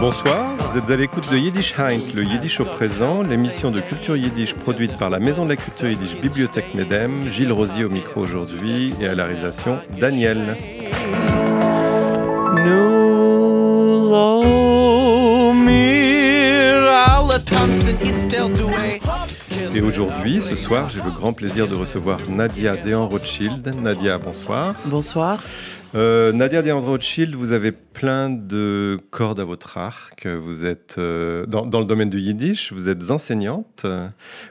Bonsoir. Vous êtes à l'écoute de Yiddish Heint, le Yiddish au présent, l'émission de culture yiddish produite par la Maison de la culture yiddish Bibliothèque Medem, Gilles Rosier au micro aujourd'hui et à la réalisation Daniel. Et aujourd'hui, ce soir, j'ai le grand plaisir de recevoir Nadia Dehan-Rothschild. Nadia, bonsoir. Bonsoir. Euh, Nadia Dehan-Rothschild, vous avez plein de cordes à votre arc. Vous êtes euh, dans, le domaine du yiddish, vous êtes enseignante,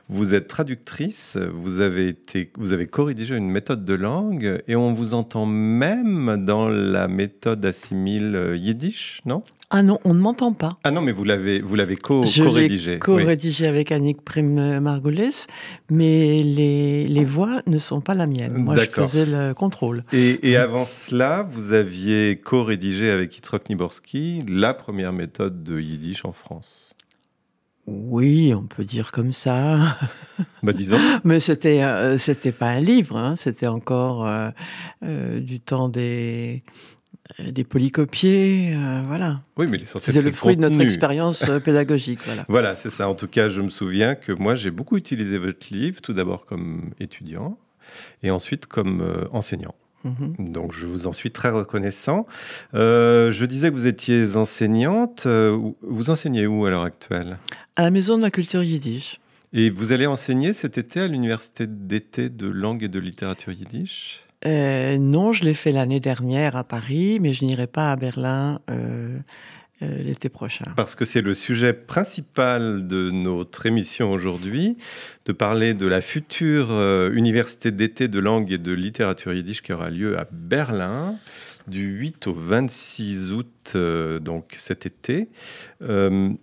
vous êtes traductrice, vous avez, été, vous avez co-rédigé une méthode de langue et on vous entend même dans la méthode assimile euh, yiddish, non Ah non, on ne m'entend pas. Ah non, mais vous l'avez, vous l'avez co-rédigé. Je co-rédigé avec Annick prim margolis mais les, voix ne sont pas la mienne. Moi, je faisais le contrôle. Et, et avant cela, vous aviez co-rédigé avec kitrok la première méthode de Yiddish en France. Oui, on peut dire comme ça. Bah, disons. Mais c'était euh, c'était pas un livre, hein. c'était encore euh, euh, du temps des des polycopiés, voilà. Oui, mais c'est le, fruit de notre expérience pédagogique, voilà, c'est ça. En tout cas, je me souviens que moi j'ai beaucoup utilisé votre livre, tout d'abord comme étudiant et ensuite comme enseignant. Mhm. Donc je vous en suis très reconnaissant. Euh, je disais que vous étiez enseignante. Euh, vous enseignez où à l'heure actuelle À la Maison de la Culture Yiddish. Et vous allez enseigner cet été à l'Université d'été de langue et de littérature yiddish euh, Non, je l'ai fait l'année dernière à Paris, mais je n'irai pas à Berlin. Euh, l'été prochain. Parce que c'est le sujet principal de notre émission aujourd'hui, de parler de la future euh, université d'été de langue et de littérature yiddish qui aura lieu à Berlin du 8 au 26 août, euh, donc cet été.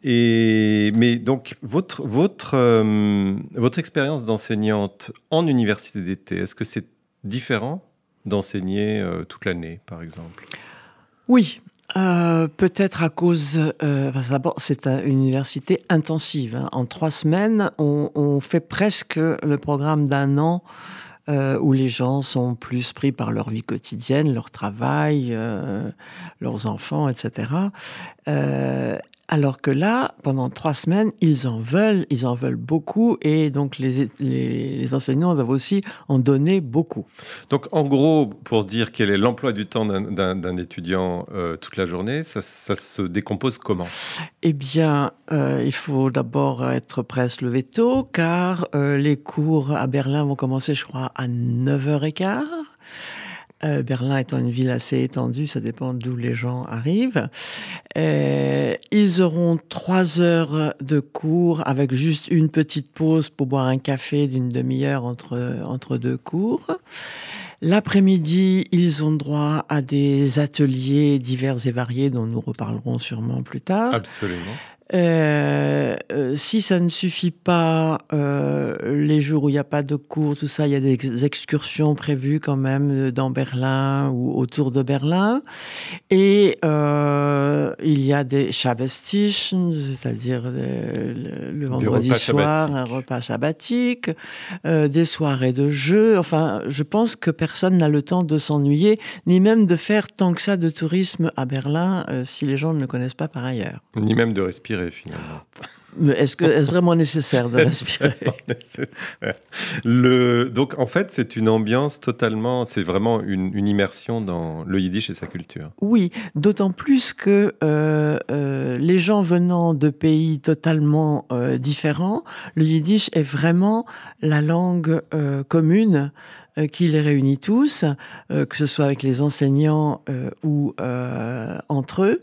et, mais donc, votre, votre, votre expérience d'enseignante en université d'été, est-ce que c'est différent d'enseigner toute l'année, par exemple Oui, euh, peut-être à cause, euh, d'abord c'est une université intensive. Hein. En trois semaines, on, on, fait presque le programme d'un an euh, où les gens sont plus pris par leur vie quotidienne, leur travail, euh, leurs enfants, etc. Alors que là, pendant trois semaines, ils en veulent, ils en veulent beaucoup, et donc les, enseignants doivent aussi en donner beaucoup. Donc en gros, pour dire quel est l'emploi du temps d'un étudiant euh, toute la journée, ça, se décompose comment Eh bien, euh, il faut d'abord être prêt à se lever tôt, car euh, les cours à Berlin vont commencer, je crois, à 9h15. Euh, Berlin étant une ville assez étendue, ça dépend d'où les gens arrivent. Euh, ils auront trois heures de cours avec juste une petite pause pour boire un café d'une demi-heure entre, entre deux cours. L'après-midi, ils ont droit à des ateliers divers et variés dont nous reparlerons sûrement plus tard. Absolument. Euh, euh, si ça ne suffit pas, euh, les jours où il n'y a pas de cours, tout ça, il y a des excursions prévues quand même dans Berlin ou autour de Berlin. Et il y a des Shabbastichen, c'est-à-dire le, vendredi soir, un repas sabbatique, des soirées de jeux. Enfin, je pense que personne n'a le temps de s'ennuyer, ni même de faire tant que ça de tourisme à Berlin si les gens ne le connaissent pas par ailleurs. Ni même de respirer finalement. est-ce que est vraiment nécessaire de respirer le, Donc en fait, c'est une ambiance totalement, c'est vraiment une, immersion dans le yiddish et sa culture. Oui, d'autant plus que euh, euh, les gens venant de pays totalement euh, différents, le yiddish est vraiment la langue commune euh, qui les réunit tous, euh, que ce soit avec les enseignants euh, ou entre eux.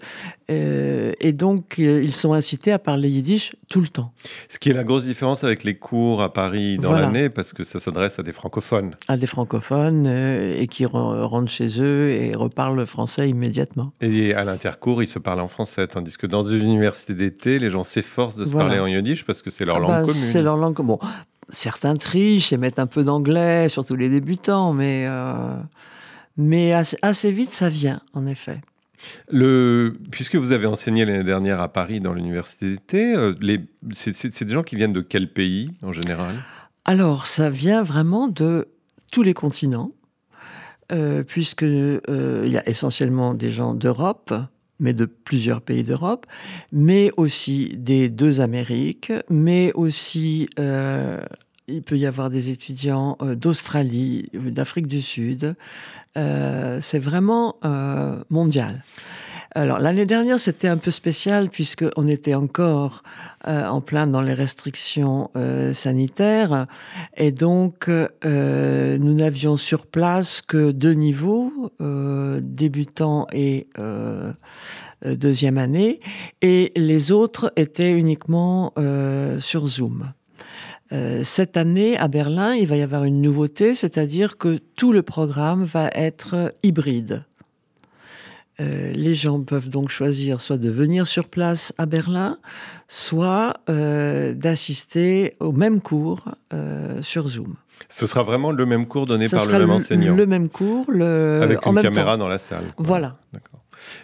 et donc, ils sont incités à parler yiddish tout le temps. Ce qui est la grosse différence avec les cours à Paris dans l'année, parce que ça s'adresse à des francophones. À des francophones et qui rentrent chez eux et reparlent le français immédiatement. Et à l'intercours, ils se parlent en français, tandis que dans une université d'été, les gens s'efforcent de se parler en yiddish parce que c'est leur, leur ah langue bah, commune. C'est leur langue commune certains trichent et mettent un peu d'anglais, surtout les débutants, mais, euh, assez, vite, ça vient, en effet. Le, puisque vous avez enseigné l'année dernière à Paris dans l'université d'été, euh, c'est des gens qui viennent de quel pays en général Alors, ça vient vraiment de tous les continents, puisqu'il euh, puisque y a essentiellement des gens d'Europe, mais de plusieurs pays d'Europe, mais aussi des deux Amériques, mais aussi euh, il peut y avoir des étudiants euh, d'Australie, d'Afrique du Sud. Euh, c'est vraiment mondial. Alors l'année dernière, c'était un peu spécial puisque on était encore euh, en plein dans les restrictions euh, sanitaires. Et donc, euh, nous n'avions sur place que deux niveaux, débutants et deuxième année, et les autres étaient uniquement sur Zoom cette année, à Berlin, il va y avoir une nouveauté, c'est-à-dire que tout le programme va être hybride. Euh, les gens peuvent donc choisir soit de venir sur place à Berlin, soit euh, d'assister au même cours euh, sur Zoom. Ce sera vraiment le même cours donné par le même enseignant. Le même cours, le... avec une caméra dans la salle. Voilà. D'accord.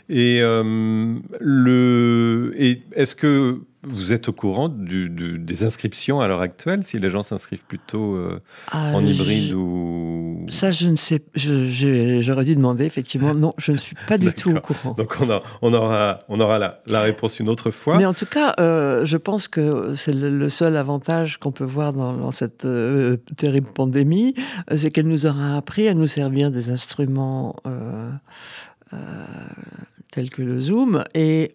Et, le... Et est-ce que vous êtes au courant des inscriptions à l'heure actuelle Si les gens s'inscrivent plutôt ah, en hybride ou ça, je ne sais, j'aurais dû demander, effectivement. Non, je ne suis pas du tout au courant. Donc, on, aura, on aura la, réponse une autre fois. Mais en tout cas, euh, je pense que c'est le, seul avantage qu'on peut voir dans, cette euh, terrible pandémie, euh, c'est qu'elle nous aura appris à nous servir des instruments tels que le Zoom et,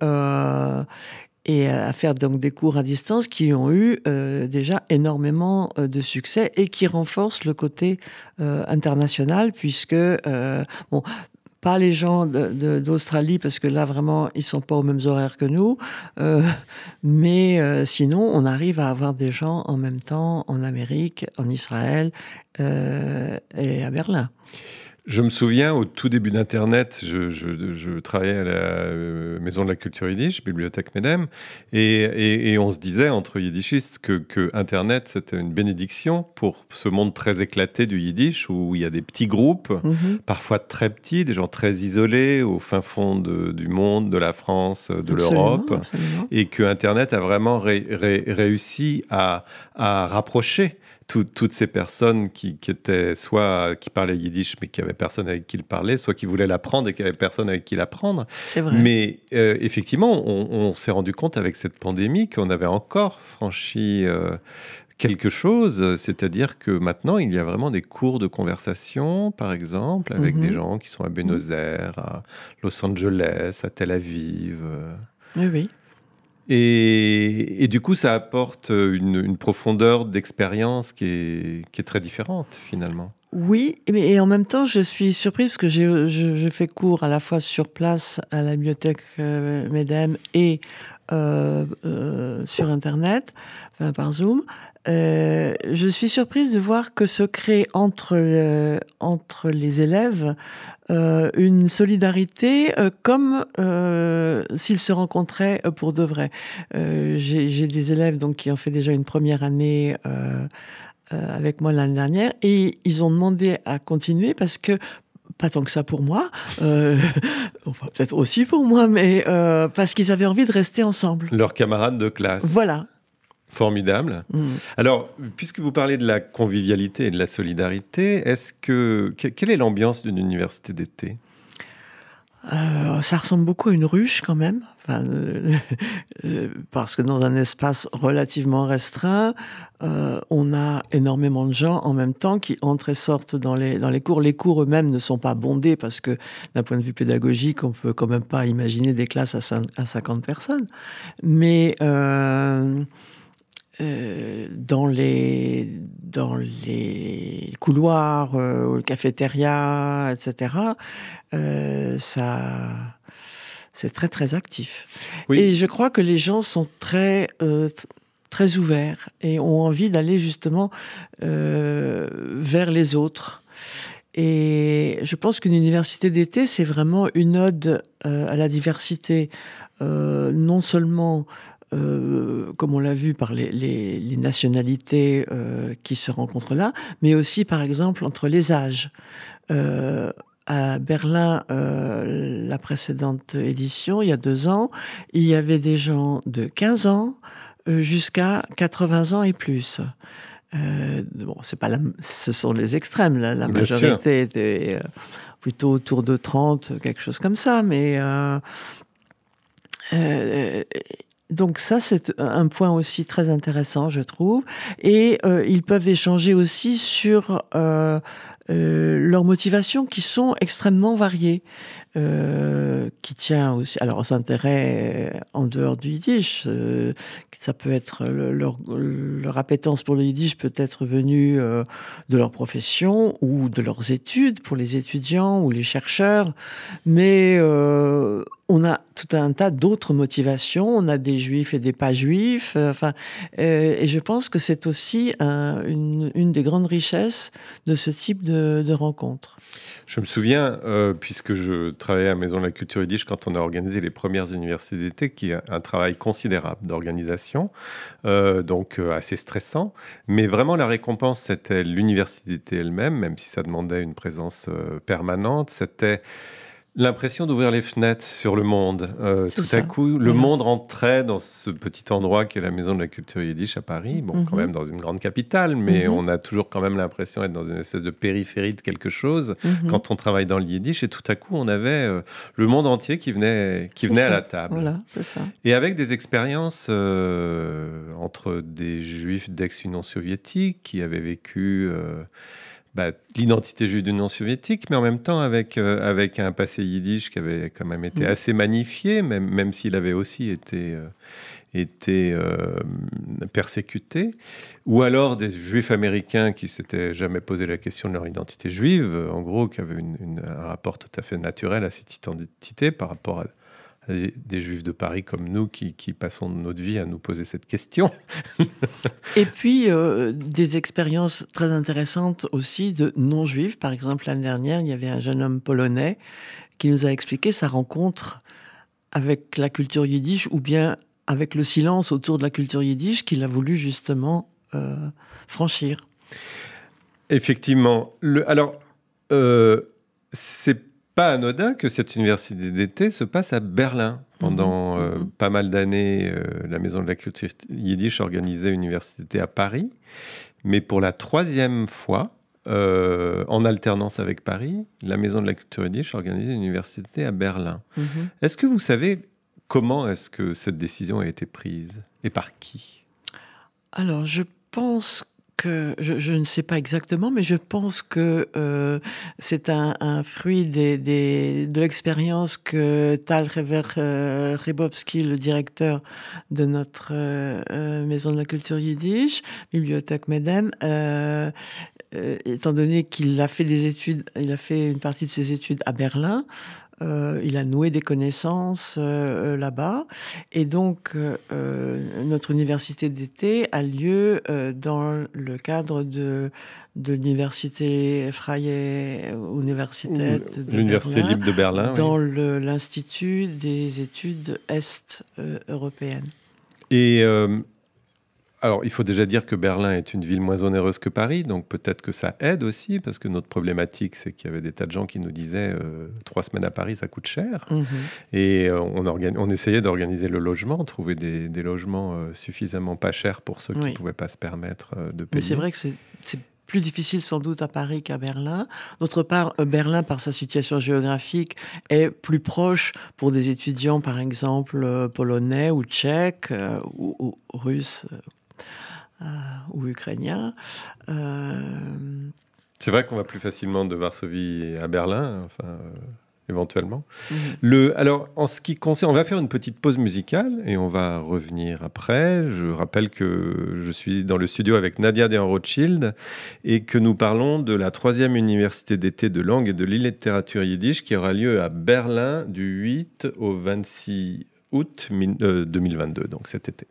et à faire donc des cours à distance qui ont eu euh, déjà énormément euh, de succès et qui renforcent le côté euh, international puisque bon, pas les gens d'Australie, parce que là, vraiment, ils sont pas aux mêmes horaires que nous. mais sinon, on arrive à avoir des gens en même temps en Amérique, en Israël et à Berlin. Je me souviens au tout début d'Internet, je, travaillais à la euh, Maison de la Culture Yiddish, Bibliothèque Medem, et, on se disait entre yiddishistes que, Internet c'était une bénédiction pour ce monde très éclaté du yiddish où il y a des petits groupes, mhm. parfois très petits, des gens très isolés au fin fond du monde, de la France, de l'Europe, et que Internet a vraiment réussi à rapprocher toutes ces personnes qui, étaient soit qui parlaient yiddish mais qui avaient personne avec qui le parler, soit qui voulaient l'apprendre et qui avaient personne avec qui l'apprendre. C'est vrai. Mais euh, effectivement, on, s'est rendu compte avec cette pandémie qu'on avait encore franchi euh, quelque chose, c'est-à-dire que maintenant il y a vraiment des cours de conversation, par exemple, avec des mhm. gens qui sont à Buenos Aires, à Los Angeles, à Tel Aviv. Euh. Oui, oui. Et, du coup, ça apporte une, profondeur d'expérience qui est, très différente finalement. Oui, et en même temps, je suis surprise parce que je, fais cours à la fois sur place à la bibliothèque euh, Medem et euh, euh, sur Internet, par Zoom. Euh, je suis surprise de voir que se crée entre, entre les élèves euh, une solidarité euh, comme euh, s'ils se rencontraient pour de vrai. J'ai des élèves donc, qui ont fait déjà une première année avec moi l'année dernière et ils ont demandé à continuer parce que pas tant que ça pour moi, euh, peut-être aussi pour moi, mais euh, parce qu'ils avaient envie de rester ensemble. Leurs camarades de classe. Voilà, Formidable. Mm. Alors, puisque vous parlez de la convivialité et de la solidarité, est-ce que quelle est l'ambiance d'une université d'été euh, ça ressemble beaucoup à une ruche quand même, euh, euh, parce que dans un espace relativement restreint, on a énormément de gens en même temps qui entrent et sortent dans les, dans les cours. Les cours eux-mêmes ne sont pas bondés parce que d'un point de vue pédagogique, on peut quand même pas imaginer des classes à, 50 personnes. Mais euh, dans, les, dans les couloirs, ou euh, le cafétéria, etc., euh, ça, c'est très très actif. Et je crois que les gens sont très très ouverts et ont envie d'aller justement vers les autres. Et je pense qu'une université d'été, c'est vraiment une ode à la diversité, non seulement euh, comme on l'a vu, par les, nationalités euh, qui se rencontrent là, mais aussi, par exemple, entre les âges. Euh, à Berlin, la précédente édition, il y a deux ans, il y avait des gens de 15 ans jusqu'à 80 ans et plus. bon, c'est pas ce sont les extrêmes, la, majorité était plutôt autour de 30, quelque chose comme ça, mais donc ça, c'est un point aussi très intéressant, je trouve. Et euh, ils peuvent échanger aussi sur euh, euh, leurs motivations qui sont extrêmement variées. Euh, qui tient aussi alors aux intérêts euh, en dehors du yiddish. Euh, ça peut être leur, leur, appétence pour le yiddish peut être venue de leur profession ou de leurs études pour les étudiants ou les chercheurs, mais on a tout un tas d'autres motivations. On a des juifs et des pas juifs. Enfin, et je pense que c'est aussi une, une, des grandes richesses de ce type de, de rencontre. Je me souviens, euh, puisque je travaillais à Maison de la Culture Yiddish quand on a organisé les premières universités d'été, qui est un travail considérable d'organisation, euh, donc euh, assez stressant. Mais vraiment, la récompense, c'était l'université elle-même, même si ça demandait une présence permanente. C'était L'impression d'ouvrir les fenêtres sur le monde. Euh, tout à coup, le monde rentrait dans ce petit endroit qui est la Maison de la Culture Yiddish à Paris. Bon, quand mhm. même dans une grande capitale, mais mhm. on a toujours quand même l'impression d'être dans une espèce de périphérie de quelque chose mhm. quand on travaille dans le Yiddish. Et tout à coup, on avait euh, le monde entier qui venait, qui venait à la table. Et avec des expériences euh, entre des juifs d'ex-Union soviétique qui avaient vécu bah, l'identité juive de non soviétique, mais en même temps avec, euh, avec un passé yiddish qui avait quand même été mm. assez magnifié, même, même s'il avait aussi été, euh, été euh, persécuté, ou alors des juifs américains qui s'étaient jamais posé la question de leur identité juive, en gros, qui avaient une, un rapport tout à fait naturel à cette identité par rapport à des juifs de Paris comme nous qui, qui, passons notre vie à nous poser cette question. et puis, euh, des expériences très intéressantes aussi de non-juifs. Par exemple, l'année dernière, il y avait un jeune homme polonais qui nous a expliqué sa rencontre avec la culture yiddish ou bien avec le silence autour de la culture yiddish qu'il a voulu justement euh, franchir. Effectivement. alors, euh, c'est pas anodin que cette université d'été se passe à Berlin. Mhm. Pendant euh, mhm. pas mal d'années, euh, la Maison de la Culture Yiddish organisait une université à Paris. Mais pour la troisième fois, euh, en alternance avec Paris, la Maison de la Culture Yiddish organisait une université à Berlin. Mhm. Est-ce que vous savez comment est-ce que cette décision a été prise et par qui Alors, je pense que je, ne sais pas exactement, mais je pense que euh, c'est un, fruit de l'expérience que Tal Rever euh, Rebovski, le directeur de notre euh, maison de la culture yiddish, bibliothèque Medem, étant donné qu'il a fait des études, il a fait une partie de ses études à Berlin, euh, il a noué des connaissances euh, euh, là-bas. Et donc, notre université d'été a lieu dans le cadre de, l'université Freie Universität de L'université libre de Berlin. Dans l'Institut des études Est européennes. Et alors, il faut déjà dire que Berlin est une ville moins onéreuse que Paris, donc peut-être que ça aide aussi, parce que notre problématique, c'est qu'il y avait des tas de gens qui nous disaient euh, trois semaines à Paris, ça coûte cher. Mhm. Et euh, on, essayait d'organiser le logement, trouver des, logements euh, suffisamment pas chers pour ceux qui ne pouvaient pas se permettre de payer. Mais c'est vrai que c'est plus difficile sans doute à Paris qu'à Berlin. D'autre part, Berlin, par sa situation géographique, est plus proche pour des étudiants, par exemple, polonais ou tchèques ou russes euh, ou ukrainien euh, C'est vrai qu'on va plus facilement de Varsovie à Berlin, enfin, euh, éventuellement. Mhm. Le, alors, en ce qui concerne, on va faire une petite pause musicale et on va revenir après. Je rappelle que je suis dans le studio avec Nadia Dehan-Rothschild et que nous parlons de la troisième université d'été de langue et de littérature yiddish qui aura lieu à Berlin du 8 au 26 août 2022, donc cet été.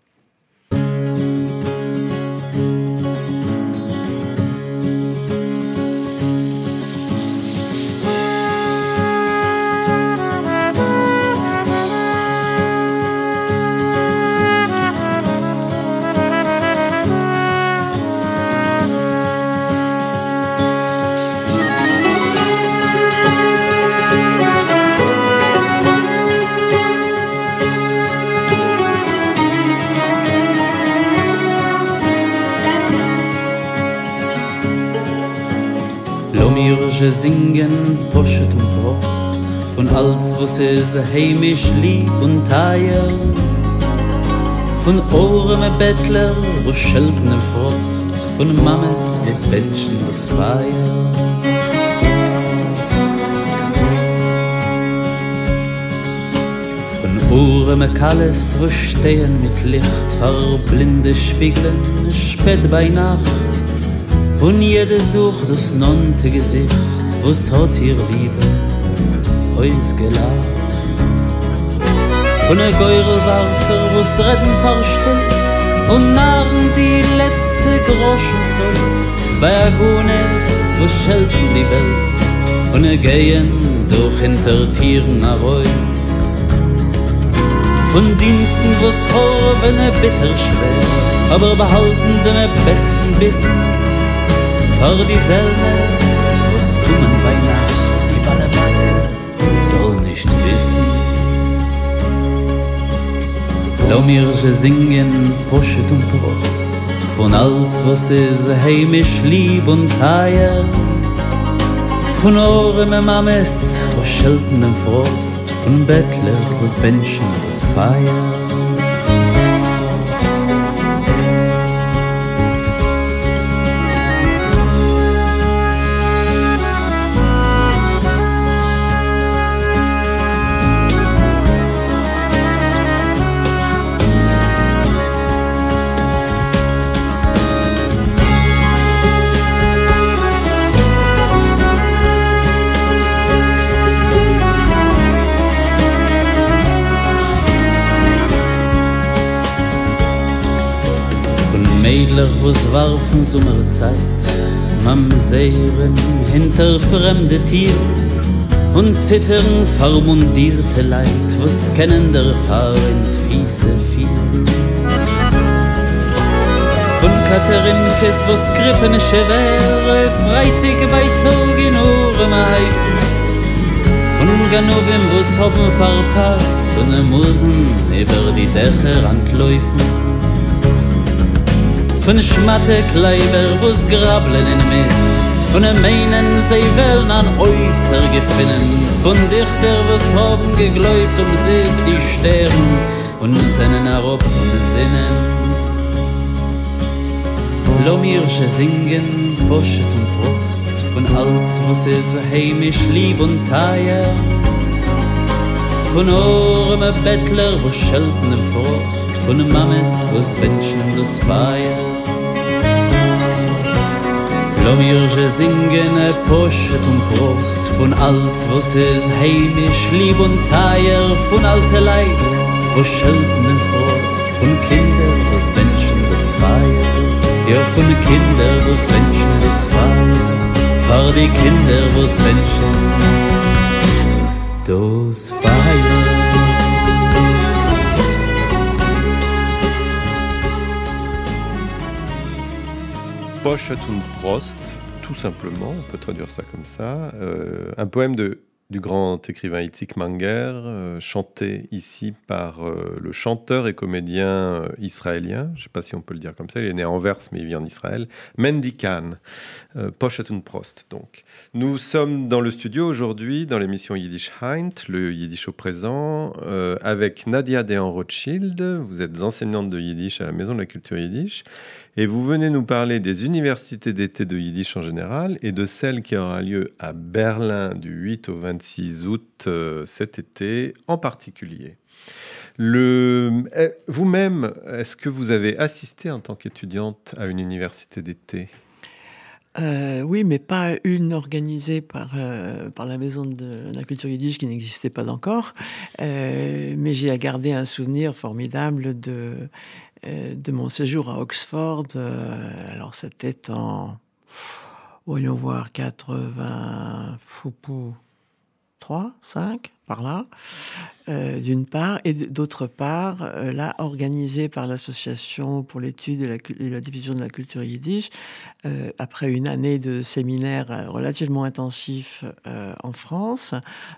Frösche singen, Poschet und Prost, von alls, was es heimisch lieb und teier. Von Ohren me Bettler, wo schelten im Frost, von Mammes, was Menschen das Feier. Von Ohren me Kalles, wo stehen mit Licht, vor blinde Spiegeln, spät bei Nacht, Und jede sucht das nonnte Gesicht Was hat ihr Liebe uns gelacht? Von der Geurel was Reden verstellt Und nahm die letzte Groschen zu Bei Agones, wo schelten die Welt Und er gehen durch hinter Tieren nach Von Diensten, wo's hohe, wenn er bitter schwer, aber behalten dem er besten Bissen, vor dieselbe kommen bei Nacht Die Ballerbatte soll nicht wissen Lau mir sie singen, Poshet und Poros Von alt, was es heimisch lieb und teier Von oren am Ames, von schelten am Frost Von Bettler, von Spenschen, das Feier was warfen so zeit mam seiren hinter fremde tier und zittern vermundierte leid was kennen der fahren fiese viel von katherin kes was grippene schwere freitige bei togen ohre mei von ganovem was hoben fahrt und er musen über die dächer anläufen von schmatte kleiber wo's grablen in mist von em er meinen sei weln an euzer gefinnen von dichter was hoben gegläubt um sie ist die stern und seinen arop von sinnen lo mir sche singen poschet und Prost, von alts was es heimisch lieb und teier von orem bettler wo schelten im frost von Mames, mammes was wünschen das feier Lom ihr se singen e poschet und prost Von alls, was es heimisch, lieb und teier Von alte Leid, wo schelten den Frost Von Kinder, was Menschen das feier Ja, von Kinder, was Menschen das feier Fahr die Kinder, was Menschen Dos feier Prost, tout simplement, on peut traduire ça comme ça. Euh, un poème du grand écrivain Itzik Manger, euh, chanté ici par euh, le chanteur et comédien israélien, je ne sais pas si on peut le dire comme ça, il est né en Verse mais il vit en Israël, Mendy Khan, Prost donc. Nous sommes dans le studio aujourd'hui, dans l'émission Yiddish Heint, le Yiddish au présent, avec Nadia Dehan Rothschild, vous êtes enseignante de Yiddish à la Maison de la Culture Yiddish, et vous venez nous parler des universités d'été de Yiddish en général et de celle qui aura lieu à Berlin du 8 au 26 août euh, cet été en particulier. Le... Eh, vous-même, est-ce que vous avez assisté en tant qu'étudiante à une université d'été euh, oui, mais pas une organisée par, euh, par la Maison de la Culture Yiddish qui n'existait pas encore. Mais mais j'ai gardé un souvenir formidable de, euh, de mon séjour à Oxford. Euh, alors, c'était en. Voyons voir, 80. 3, 5, par là, euh, d'une part, et d'autre part, là, organisé par l'Association pour l'étude et, la, division de la culture yiddish, après une année de séminaire relativement intensif en France,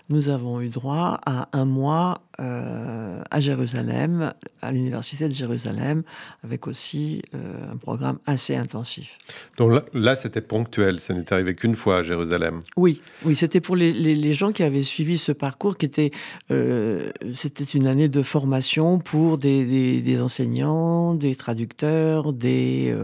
nous avons eu droit à un mois euh, à Jérusalem, à l'université de Jérusalem, avec aussi euh, un programme assez intensif. Donc là, c'était ponctuel, ça n'est arrivé qu'une fois à Jérusalem. Oui, oui, c'était pour les, les, gens qui avaient suivi ce parcours, qui était, euh, c'était une année de formation pour des, des, des enseignants, des traducteurs, des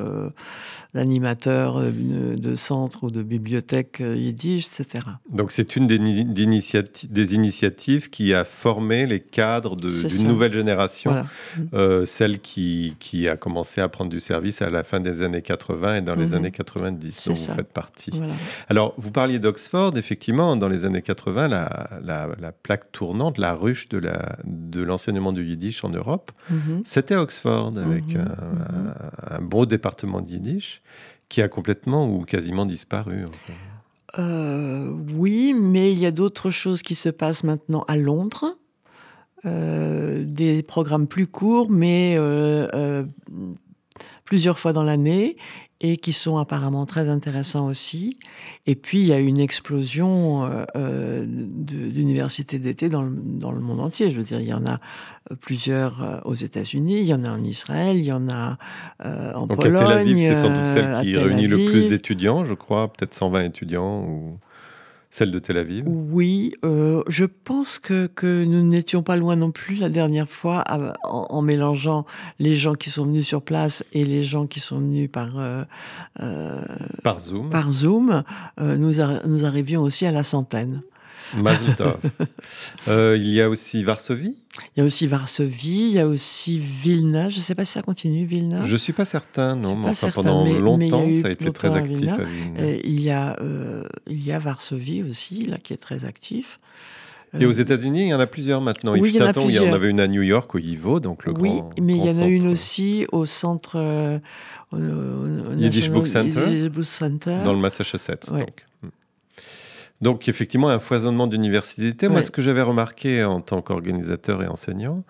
d'animateurs euh, de centres ou de bibliothèques euh, yiddish, etc. Donc c'est une des, des, initiatives qui a formé les cadres d'une nouvelle génération, euh, celle qui, qui, a commencé à prendre du service à la fin des années 80 et dans les mhm. années 90, dont vous faites partie. Alors vous parliez d'Oxford, effectivement, dans les années 80, la, plaque tournante, la ruche de l'enseignement de du yiddish en Europe, mhm. c'était Oxford, avec mhm. Un, un beau département de yiddish qui a complètement ou quasiment disparu. Euh, oui, mais il y a d'autres choses qui se passent maintenant à Londres. Euh, des programmes plus courts, mais euh, plusieurs fois dans l'année et qui sont apparemment très intéressants aussi. Et puis, il y a une explosion euh, euh, d'universités d'été dans, dans le, monde entier. Je veux dire, il y en a euh, plusieurs aux États-Unis, il y en a en Israël, il y en a en Pologne. Donc, à Tel Aviv, c'est sans doute celle qui réunit le plus d'étudiants, je crois, peut-être 120 étudiants. Ou celle de Tel Aviv Oui, euh, je pense que, que nous n'étions pas loin non plus la dernière fois en, mélangeant les gens qui sont venus sur place et les gens qui sont venus par, euh, euh, par Zoom. Par Zoom, nous arrivions aussi à la centaine. Euh, il y a aussi Varsovie. Il y a aussi Varsovie, il y a aussi Vilna. Je ne sais pas si ça continue, Vilna. Je ne suis pas certain, non, mais pendant longtemps, ça a été très actif il, y a, euh, il y a Varsovie aussi, là, qui est très actif. Et aux euh, États-Unis, il y en a plusieurs maintenant. il, y en temps, il y en avait une à New York, au YIVO, donc le oui, grand. Oui, mais il y en a une aussi au centre. au, Yiddish Book Center. Dans le Massachusetts. Donc. Hmm. Donc effectivement, un foisonnement d'universités. Moi, ce que j'avais remarqué en tant qu'organisateur et enseignant,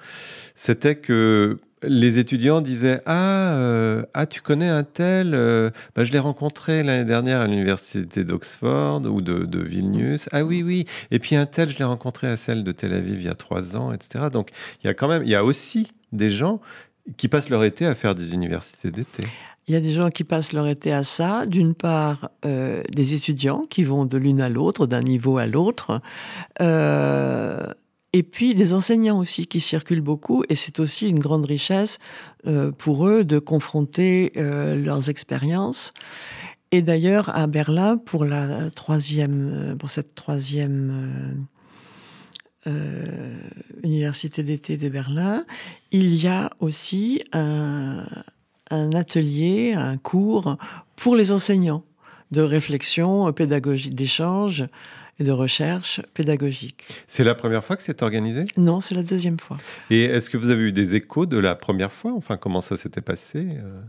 c'était que les étudiants disaient ah, euh, ah tu connais un tel euh, bah, je l'ai rencontré l'année dernière à l'université d'Oxford ou de, de, Vilnius ah oui oui et puis un tel je l'ai rencontré à celle de Tel Aviv il y a trois ans etc donc il y a quand même il y a aussi des gens qui passent leur été à faire des universités d'été il y a des gens qui passent leur été à ça. D'une part, euh, des étudiants qui vont de l'une à l'autre, d'un niveau à l'autre. Euh, et puis des enseignants aussi qui circulent beaucoup, et c'est aussi une grande richesse euh, pour eux de confronter leurs expériences. Et d'ailleurs, à Berlin, pour, la troisième, pour cette troisième université d'été de Berlin, il y a aussi un, un atelier, un cours pour les enseignants de réflexion euh, pédagogique, d'échange et de recherche pédagogique. C'est la première fois que c'est organisé Non, c'est la deuxième fois. Et est-ce que vous avez eu des échos de la première fois Enfin, comment ça s'était passé il euh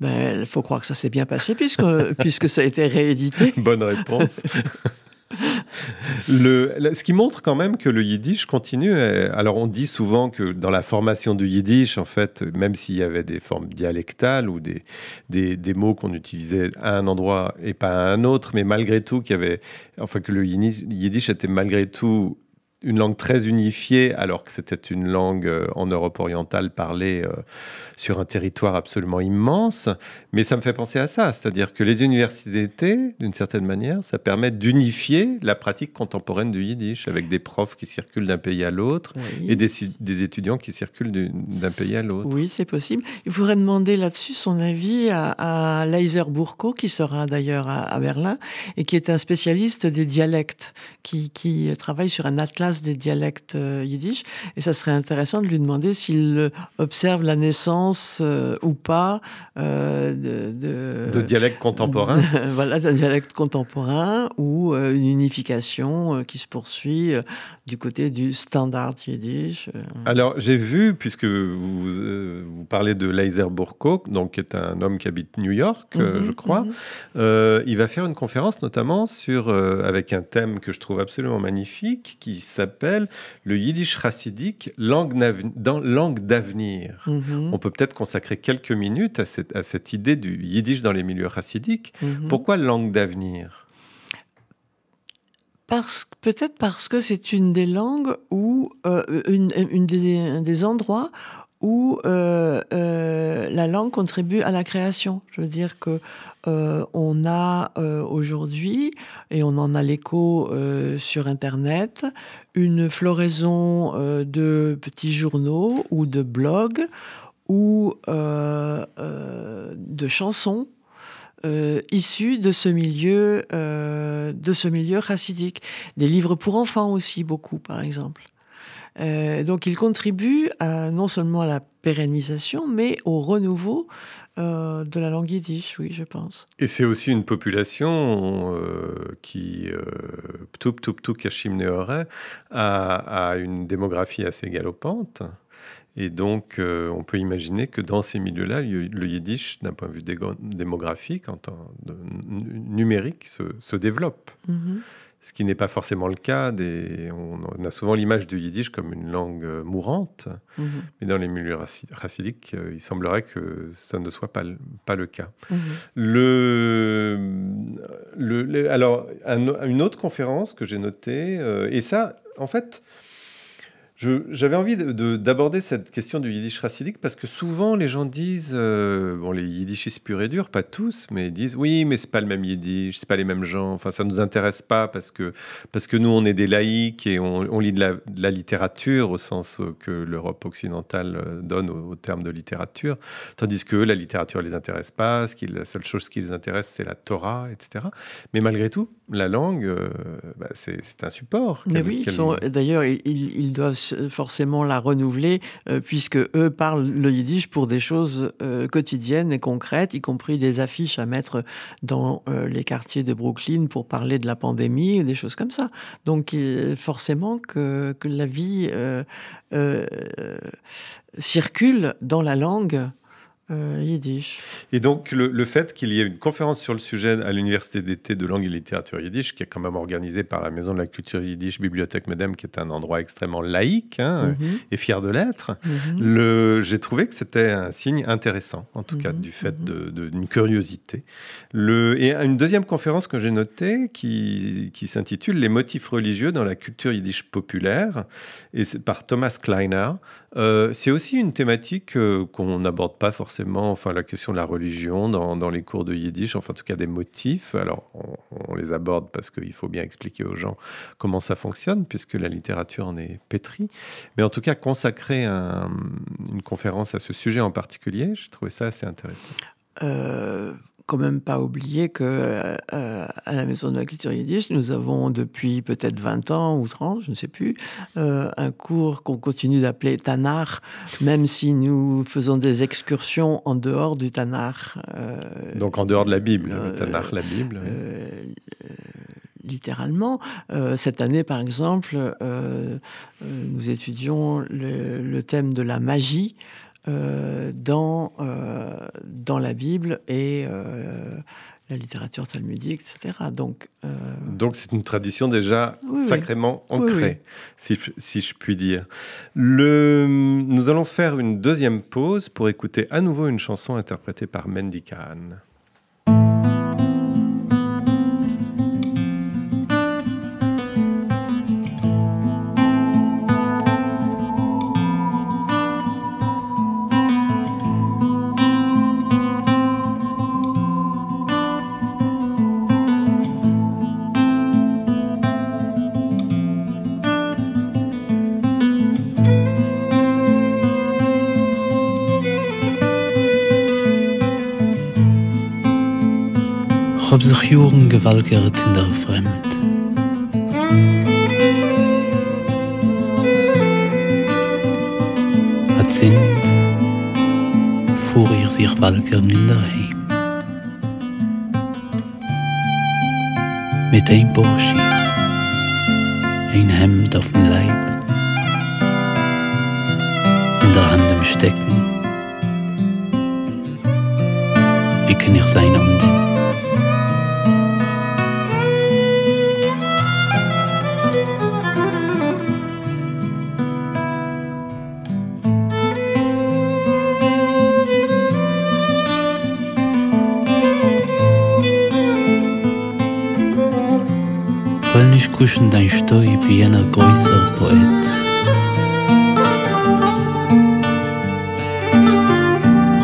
ben, faut croire que ça s'est bien passé puisque, puisque ça a été réédité. Bonne réponse. le, ce qui montre quand même que le yiddish continue. Alors on dit souvent que dans la formation du yiddish, en fait, même s'il y avait des formes dialectales ou des, des, mots qu'on utilisait à un endroit et pas à un autre, mais malgré tout, qu'il y avait, enfin que le yiddish était malgré tout une langue très unifiée, alors que c'était une langue euh, en Europe orientale parlée euh, sur un territoire absolument immense. Mais ça me fait penser à ça, c'est-à-dire que les universités, d'une certaine manière, ça permet d'unifier la pratique contemporaine du yiddish, avec des profs qui circulent d'un pays à l'autre et des, étudiants qui circulent d'un pays à l'autre. Oui, c'est possible. Il faudrait demander là-dessus son avis à, à Leiser Burko, qui sera d'ailleurs à, Berlin, et qui est un spécialiste des dialectes, qui, qui travaille sur un atlas des dialectes euh, yiddish. Et ça serait intéressant de lui demander s'il euh, observe la naissance euh, ou pas de, dialectes contemporains. voilà, d'un dialecte contemporain ou une unification qui se poursuit du côté du standard yiddish. Alors, j'ai vu, puisque vous, vous parlez de Leiser Burko, donc qui est un homme qui habite New York, mhm, je crois, mhm. il va faire une conférence notamment sur, avec un thème que je trouve absolument magnifique, qui s'appelle s'appelle le yiddish racidique langue, d'avenir. Mhm. On peut peut-être consacrer quelques minutes à cette, idée du yiddish dans les milieux racidiques. Mhm. Pourquoi langue d'avenir parce, peut-être parce que c'est une des langues ou euh, une, des, des endroits où euh, euh, la langue contribue à la création. Je veux dire que on a aujourd'hui, et on en a l'écho sur Internet, une floraison euh, de petits journaux ou de blogs ou euh, euh, de chansons issues de ce milieu, de ce milieu Des livres pour enfants aussi beaucoup, par exemple. Euh, donc il contribue à, non seulement à la pérennisation, mais au renouveau euh, de la langue yiddish, oui, je pense. Et c'est aussi une population euh, qui, Ptou euh, Ptou a une démographie assez galopante. Et donc, on peut imaginer que dans ces milieux-là, le yiddish, d'un point de vue démographique, en numérique, se, développe. Mm-hmm ce qui n'est pas forcément le cas. Des, on, a souvent l'image du yiddish comme une langue euh, mourante, mhm. mais dans les milieux racidiques, euh, il semblerait que ça ne soit pas, pas le cas. Mhm. alors, une autre conférence que j'ai notée, euh, et ça, en fait, j'avais envie d'aborder cette question du yiddish racidique parce que souvent les gens disent, euh, bon, les yiddishistes purs et durs, pas tous, mais ils disent oui, mais c'est pas le même yiddish, c'est pas les mêmes gens, enfin ça nous intéresse pas parce que, parce que nous on est des laïcs et on, lit de la, littérature au sens que l'Europe occidentale euh, donne au, terme de littérature, tandis que la littérature les intéresse pas, ce qui, la seule chose qui les intéresse c'est la Torah, etc. Mais malgré tout, la langue, euh, bah, c'est un support. Mais oui, d'ailleurs, ils, ils doivent euh, forcément la renouveler, euh, puisque eux parlent le yiddish pour des choses euh, quotidiennes et concrètes, y compris des affiches à mettre dans les quartiers de Brooklyn pour parler de la pandémie, et des choses comme ça. Donc forcément que, la vie circule dans la langue euh, yiddish. Et donc, le, fait qu'il y ait une conférence sur le sujet à l'Université d'été de langue et littérature yiddish, qui est quand même organisée par la Maison de la culture yiddish, Bibliothèque Medem, qui est un endroit extrêmement laïque hein, mhm. et fier de l'être, mhm. j'ai trouvé que c'était un signe intéressant, en tout cas mhm. du fait d'une curiosité. Le, et une deuxième conférence que j'ai notée qui, qui s'intitule Les motifs religieux dans la culture yiddish populaire, et par Thomas Kleiner. Euh, c'est aussi une thématique euh, qu'on n'aborde pas forcément enfin, la question de la religion dans, les cours de yiddish, enfin en tout cas des motifs. Alors on, les aborde parce qu'il faut bien expliquer aux gens comment ça fonctionne, puisque la littérature en est pétrie. Mais en tout cas, consacrer une conférence à ce sujet en particulier, je trouvé ça assez intéressant. Euh, quand même pas oublier que euh, euh, à la Maison de la Culture Yiddish, nous avons depuis peut-être 20 ans ou 30, je ne sais plus, euh, un cours qu'on continue d'appeler Tanar, même si nous faisons des excursions en dehors du Tanar. Donc en dehors de la Bible, le Tanar, la Bible. littéralement. cette année, par exemple, nous étudions le, le, thème de la magie euh, dans, euh, dans la Bible et euh, la littérature talmudique, etc. Donc, donc c'est une tradition déjà sacrément ancrée, si, je, si, je puis dire. Le... Nous allons faire une deuxième pause pour écouter à nouveau une chanson interprétée par Mendy ob sich Juren gewalkeret in der Fremd. Hat sind, fuhr ihr sich walkern in der Heim. Mit ein Borschier, ein Hemd auf dem Leib, in der Hand im Stecken, wie kann ich sein um den? nicht kuschen dein Stoib wie jener größer Poet.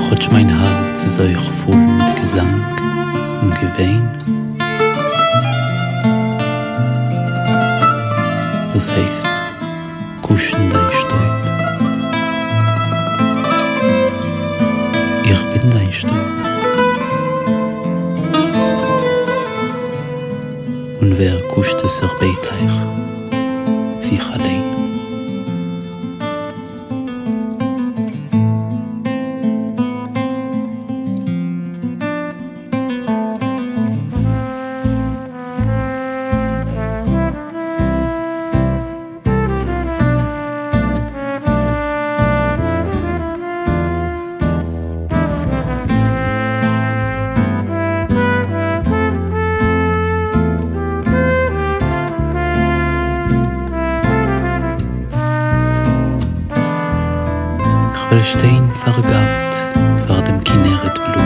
Chutsch mein Herz ist euch voll mit Gesang und Gewein. Das heißt, kuschen dein Stoib. be. weil Stein vergabt vor dem Kinneretblu.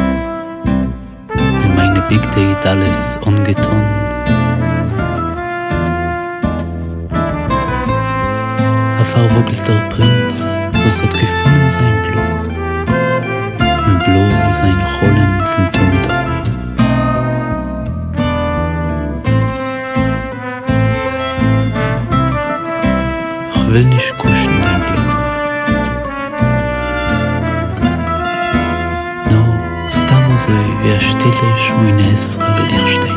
Und meine Big Date alles ungetan. Auf verwogelt der Prinz, was hat gefunden sein Blut. Und Blut ist ein Golem von Tomidor. Ich will nicht kuscheln. וישתיל שמונה עשרה בלירשטיין.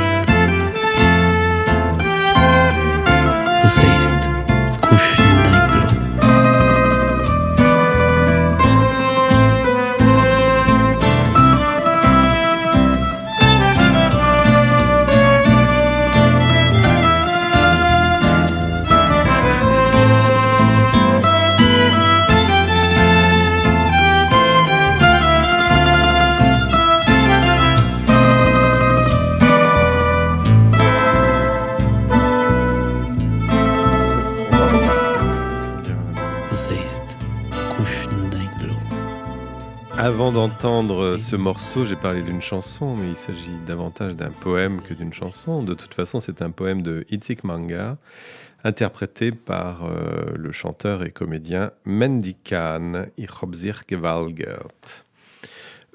Das heißt, kuscheln entendre euh, ce morceau, j'ai parlé d'une chanson, mais il s'agit davantage d'un poème que d'une chanson. De toute façon, c'est un poème de Itzik Manga, interprété par euh, le chanteur et comédien Mendy Khan, Walgert.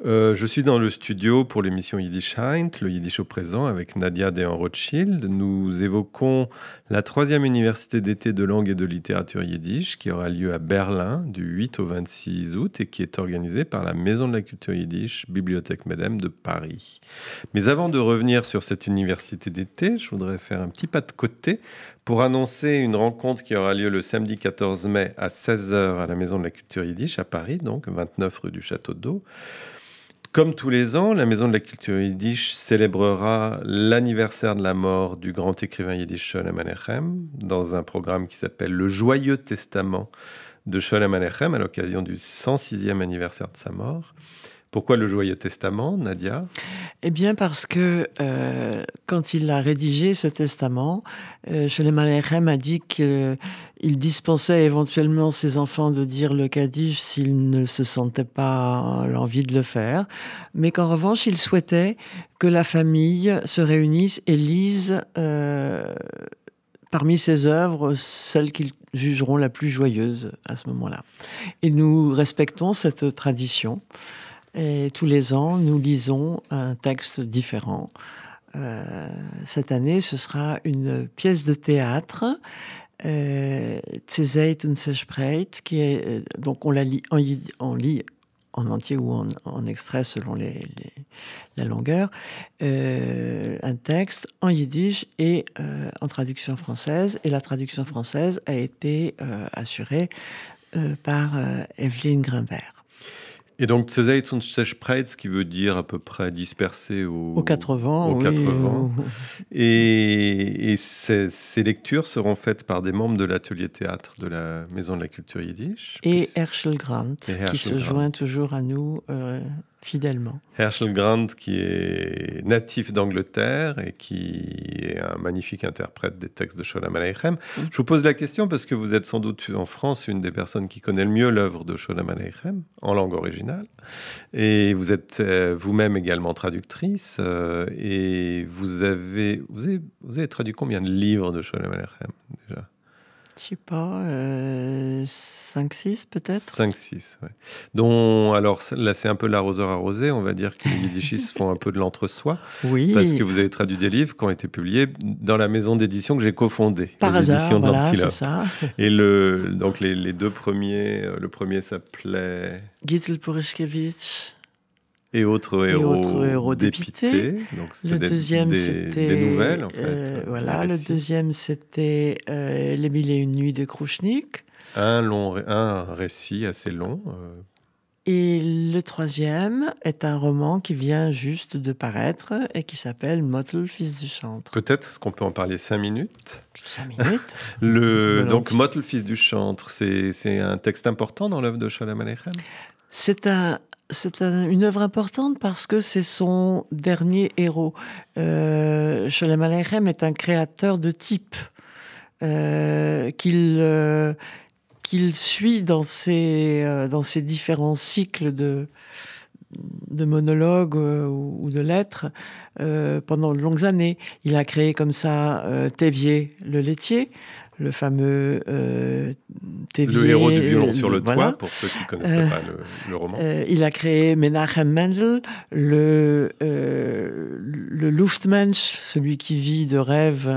Euh, je suis dans le studio pour l'émission Yiddish Heint, le Yiddish au présent, avec Nadia Dehan-Rothschild. Nous évoquons la troisième université d'été de langue et de littérature yiddish qui aura lieu à Berlin du 8 au 26 août et qui est organisée par la Maison de la Culture Yiddish, Bibliothèque Medem de Paris. Mais avant de revenir sur cette université d'été, je voudrais faire un petit pas de côté pour annoncer une rencontre qui aura lieu le samedi 14 mai à 16h à la Maison de la Culture Yiddish à Paris, donc 29 rue du Château d'Eau. Comme tous les ans, la Maison de la Culture Yiddish célébrera l'anniversaire de la mort du grand écrivain yiddish Sholem Aleichem dans un programme qui s'appelle Le Joyeux Testament de Sholem Aleichem à l'occasion du 106e anniversaire de sa mort. Pourquoi le Joyeux Testament, Nadia Eh bien parce que euh, quand il a rédigé ce testament, euh, Alechem a dit qu'il dispensait éventuellement ses enfants de dire le Kaddish s'ils ne se sentaient pas l'envie de le faire, mais qu'en revanche, il souhaitait que la famille se réunisse et lise euh, parmi ses œuvres celles qu'ils jugeront la plus joyeuse à ce moment-là. Et nous respectons cette tradition. Et tous les ans, nous lisons un texte différent. Euh, cette année, ce sera une pièce de théâtre, Tsezeit euh, und qui est, euh, donc on la lit, lit en entier ou en, extrait selon les, la longueur, un texte en yiddish et en traduction française. Et la traduction française a été assurée par Evelyne Grimbert. Et donc Tzeit und ce qui veut dire à peu près dispersé au, aux 80. Aux et, ces, lectures seront faites par des membres de l'atelier théâtre de la Maison de la Culture Yiddish. Et Herschel Grant, qui se joint toujours à nous euh, fidèlement. Herschel Grant, qui est natif d'Angleterre et qui est un magnifique interprète des textes de Sholem Aleichem. Je vous pose la question parce que vous êtes sans doute en France une des personnes qui connaît le mieux l'œuvre de Sholem Aleichem en langue originale. Et vous êtes euh, vous-même également traductrice. Euh, et vous avez, vous avez, vous avez traduit combien de livres de Sholem Aleichem déjà je sais pas, 5-6 euh, peut-être 5-6, oui. Donc, alors là, c'est un peu l'arroseur arrosé, on va dire que les Yiddishistes font un peu de l'entre-soi. Oui. Parce que vous avez traduit des livres qui ont été publiés dans la maison d'édition que j'ai cofondée. Par les hasard, c'est ça. Et le, donc les, les deux premiers, euh, le premier s'appelait... Gizel Porishkevich et autres héros, et le deuxième, c'était des nouvelles, en fait. Euh, voilà, le deuxième, c'était euh, Les Mille et Une Nuits de Krouchnik. Un, long, un récit assez long. Euh. Et le troisième est un roman qui vient juste de paraître et qui s'appelle Motel, fils du chantre. Peut-être ce qu'on peut en parler cinq minutes Cinq minutes le, Donc Motel, fils du chantre, c'est un texte important dans l'œuvre de Shalom Aleichem C'est un c'est une œuvre importante parce que c'est son dernier héros. Euh, Sholem Aleichem est un créateur de type euh, euh, qu'il suit euh, dans ses, différents cycles de, monologues ou, de lettres pendant de longues années. Il a créé comme ça Thévier le laitier le fameux euh, Le héros du violon sur le toit, pour ceux qui ne connaissent euh, pas le, roman. Euh, il a créé Menachem Mendel, le, euh, le Luftmensch, celui qui vit de rêve.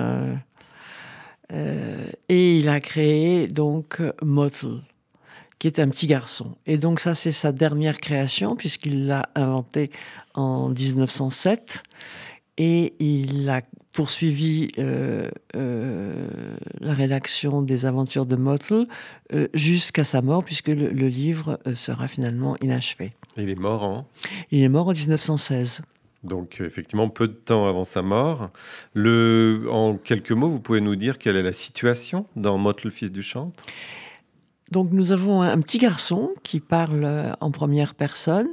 et il a créé donc Motel, qui est un petit garçon. Et donc ça, c'est sa dernière création, puisqu'il l'a inventé en 1907. Et il a poursuivi euh, euh, la rédaction des aventures de Mottle euh, jusqu'à sa mort, puisque le, livre sera finalement inachevé. Il est mort en Il est mort en 1916. Donc effectivement, peu de temps avant sa mort. Le, en quelques mots, vous pouvez nous dire quelle est la situation dans Mottle, fils du chantre Donc nous avons un petit garçon qui parle en première personne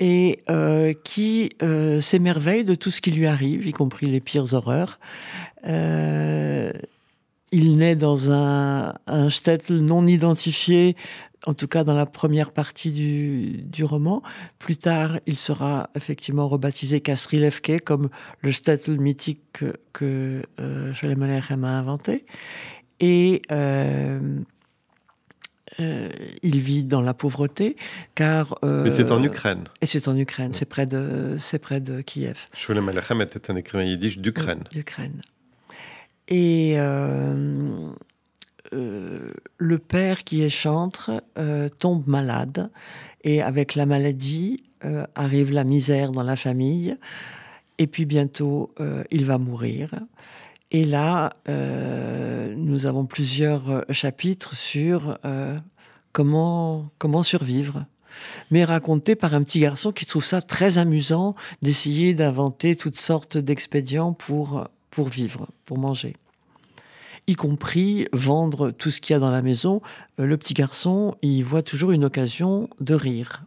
et euh, qui euh, s'émerveille de tout ce qui lui arrive, y compris les pires horreurs. Euh, il naît dans un, un shtetl non identifié, en tout cas dans la première partie du, roman. Plus tard, il sera effectivement rebaptisé Levke, comme le shtetl mythique que, Sholem Aleichem a inventé. Et euh, il vit dans la pauvreté, car... Euh, Mais c'est en Ukraine. Et c'est en Ukraine, mm. c'est près, de, c'est près de Kiev. Sholem Alechem était un écrivain yiddish d'Ukraine. Mm, D'Ukraine. Et euh, le père qui est chantre tombe malade, et avec la maladie arrive la misère dans la famille, et puis bientôt il va mourir. Et là, euh, nous avons plusieurs euh, chapitres sur euh, comment, comment survivre mais raconté par un petit garçon qui trouve ça très amusant d'essayer d'inventer toutes sortes d'expédients pour, pour vivre, pour manger. Y compris vendre tout ce qu'il y a dans la maison, le petit garçon y voit toujours une occasion de rire.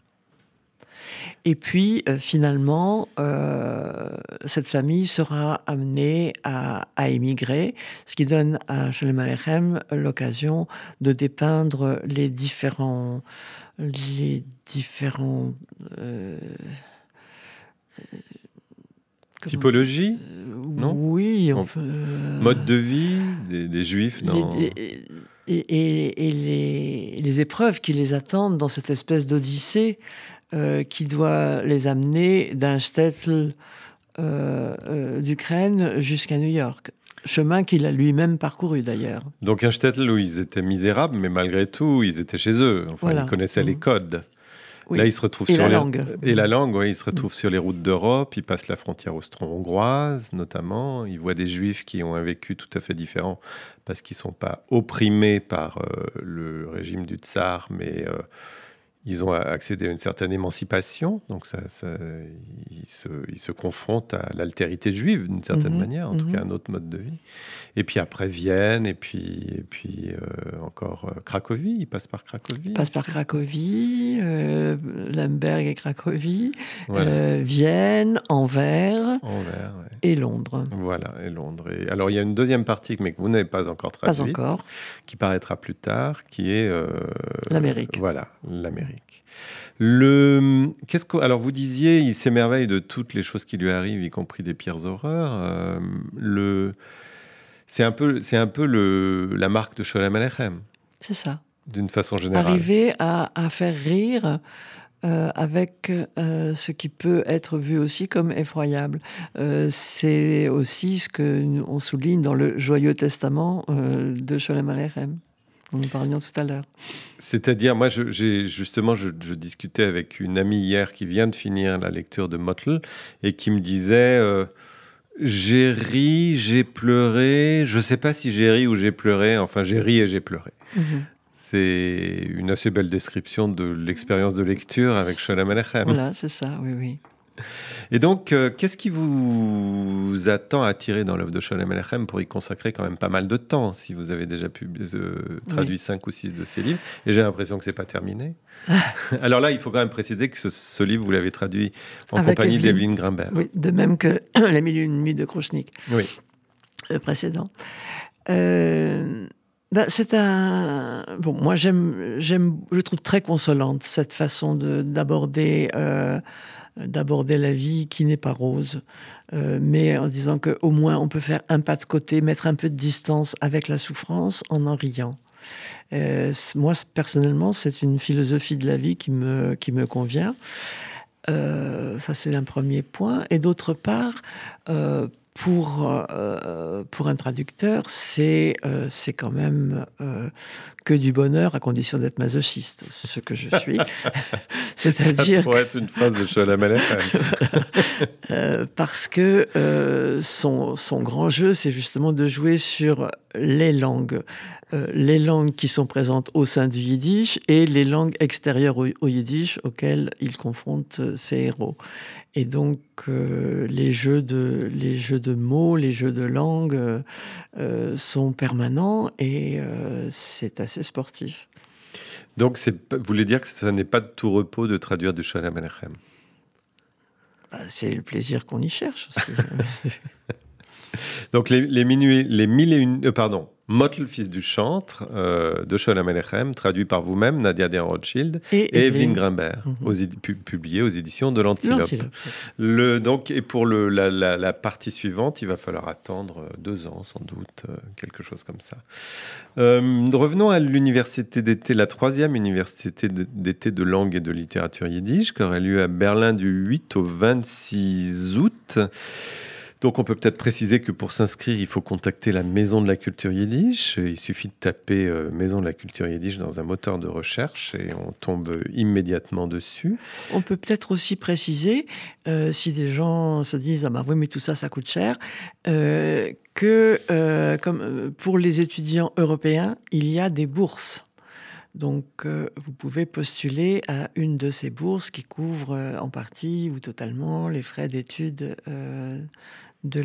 Et puis, euh, finalement, euh, cette famille sera amenée à, émigrer, ce qui donne à Shalem Alechem l'occasion de dépeindre les différents... Les différents euh, euh non Oui. On... Mode de vie des, juifs et, et, et les, les, épreuves qui les attendent dans cette espèce d'odyssée euh, qui doit les amener d'un shtetl euh, euh, d'Ukraine jusqu'à New York. Chemin qu'il a lui-même parcouru d'ailleurs. Donc un shtetl où ils étaient misérables, mais malgré tout, ils étaient chez eux. Enfin, ils connaissaient les mmh. codes. Là, ils se retrouvent et sur la langue. Et la langue, oui, ils se retrouvent mmh. sur les routes d'Europe, ils passent la frontière austro-hongroise, notamment. Ils voient des juifs qui ont un vécu tout à fait différent parce qu'ils ne sont pas opprimés par le régime du tsar, mais ils ont accédé à une certaine émancipation, donc ça, ils, se, confrontent à l'altérité juive d'une certaine mhm, manière, en tout mhm. cas un autre mode de vie. Et puis après Vienne, et puis, et puis euh, encore euh, Cracovie, ils passent par Cracovie. Ils passent par Cracovie, euh, Lemberg et Cracovie, Vienne, Anvers, et Londres. Voilà, et Londres. alors il y a une deuxième partie, mais que vous n'avez pas encore traduite, qui paraîtra plus tard, qui est... L'Amérique. Voilà, l'Amérique. Le, qu'est-ce que, alors vous disiez, il s'émerveille de toutes les choses qui lui arrivent, y compris des pires horreurs. Euh, le, c'est un peu, c'est un peu le, la marque de Sholem Aleichem. C'est ça. D'une façon générale. Arriver à, faire rire. Euh, avec euh, ce qui peut être vu aussi comme effroyable. c'est aussi ce que on souligne dans le Joyeux Testament de Sholem Aleichem. Nous parlions tout à l'heure. C'est-à-dire, moi, justement, je, discutais avec une amie hier qui vient de finir la lecture de Mottl et qui me disait euh, J'ai ri, j'ai pleuré. Je ne sais pas si j'ai ri ou j'ai pleuré. Enfin, j'ai ri et j'ai pleuré. Mhm. C'est une assez belle description de l'expérience de lecture avec Sholem Aleichem. Voilà, c'est ça, oui, oui. Et donc, euh, qu'est-ce qui vous attend à tirer dans l'œuvre de Sholem El pour y consacrer quand même pas mal de temps, si vous avez déjà pu, euh, traduit cinq ou six de ces livres Et j'ai l'impression que c'est pas terminé. Alors là, il faut quand même préciser que ce, livre, vous l'avez traduit en compagnie d'Evelyne Grimbert. Oui, de même que la Mille une de Krochnik. Oui. Le euh, précédent. Ben, c'est un bon. Moi, j'aime, j'aime, je trouve très consolante cette façon de d'aborder d'aborder la vie qui n'est pas rose, euh, mais en disant qu'au moins on peut faire un pas de côté, mettre un peu de distance avec la souffrance en en riant. Euh, moi, personnellement, c'est une philosophie de la vie qui me, qui me convient. Euh, ça, c'est un premier point. Et d'autre part, pour, euh, euh, pour un traducteur, c'est euh, quand même que du bonheur à condition d'être masochiste, ce que je suis. C'est-à-dire. Ça pourrait être une phrase de Chalamet. euh, parce que son, son, grand jeu, c'est justement de jouer sur les langues. les langues qui sont présentes au sein du yiddish et les langues extérieures au yiddish auxquelles il confronte ses héros. Et donc, euh, les, jeux de, les jeux de mots, les jeux de langue euh, euh, sont permanents et c'est assez sportif. Donc, vous voulez dire que ce n'est pas de tout repos de traduire du Shalom Aleichem bah, C'est le plaisir qu'on y cherche aussi. donc, les, les, les mille et une. pardon, Motte, le fils du chantre, euh, de Sholem Alechem, traduit par vous-même, Nadia de Rothschild, et, Evelyne Grimbert, mhm. publié aux éditions de l'Antilope. Le, donc, et pour la, partie suivante, il va falloir attendre euh, deux ans, sans doute, euh, quelque chose comme ça. revenons à l'université d'été, la troisième université d'été de langue et de littérature yiddish, qui aura lieu à Berlin du 8 au 26 août. Donc on peut peut-être préciser que pour s'inscrire, il faut contacter la Maison de la Culture Yiddish. Il suffit de taper euh, Maison de la Culture Yiddish dans un moteur de recherche et on tombe immédiatement dessus. On peut peut-être aussi préciser, euh, si des gens se disent Ah bah oui, mais tout ça, ça coûte cher, euh, que comme pour les étudiants européens, il y a des bourses. Donc, vous pouvez postuler à une de ces bourses qui couvre en partie ou totalement les frais d'études euh, de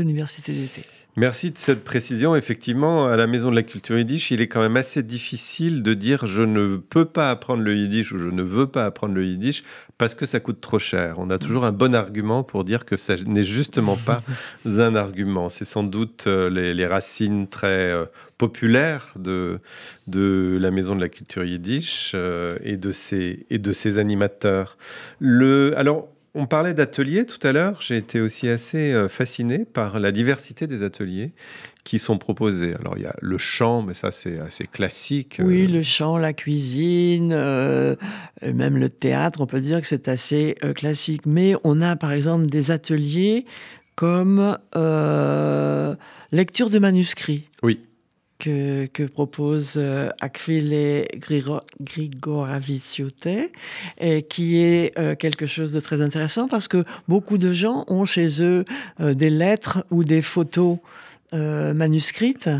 l'université de d'été. Merci de cette précision. Effectivement, à la Maison de la Culture Yiddish, il est quand même assez difficile de dire je ne peux pas apprendre le Yiddish ou je ne veux pas apprendre le Yiddish parce que ça coûte trop cher. On a toujours un bon argument pour dire que ça n'est justement pas un argument. C'est sans doute euh, les, racines très euh, populaires de, de la Maison de la Culture Yiddish euh, et, de ses, et de ses animateurs. Le, alors, on parlait d'ateliers tout à l'heure. J'ai été aussi assez euh, fasciné par la diversité des ateliers qui sont proposés. Alors, il y a le chant, mais ça, c'est assez classique. Oui, euh. le chant, la cuisine, euh, même le théâtre, on peut dire que c'est assez classique. Mais on a, par exemple, des ateliers comme lecture de manuscrits. Oui que, propose euh, Akvile Grigoraviciute, qui est euh, quelque chose de très intéressant parce que beaucoup de gens ont chez eux euh, des lettres ou des photos euh, manuscrites.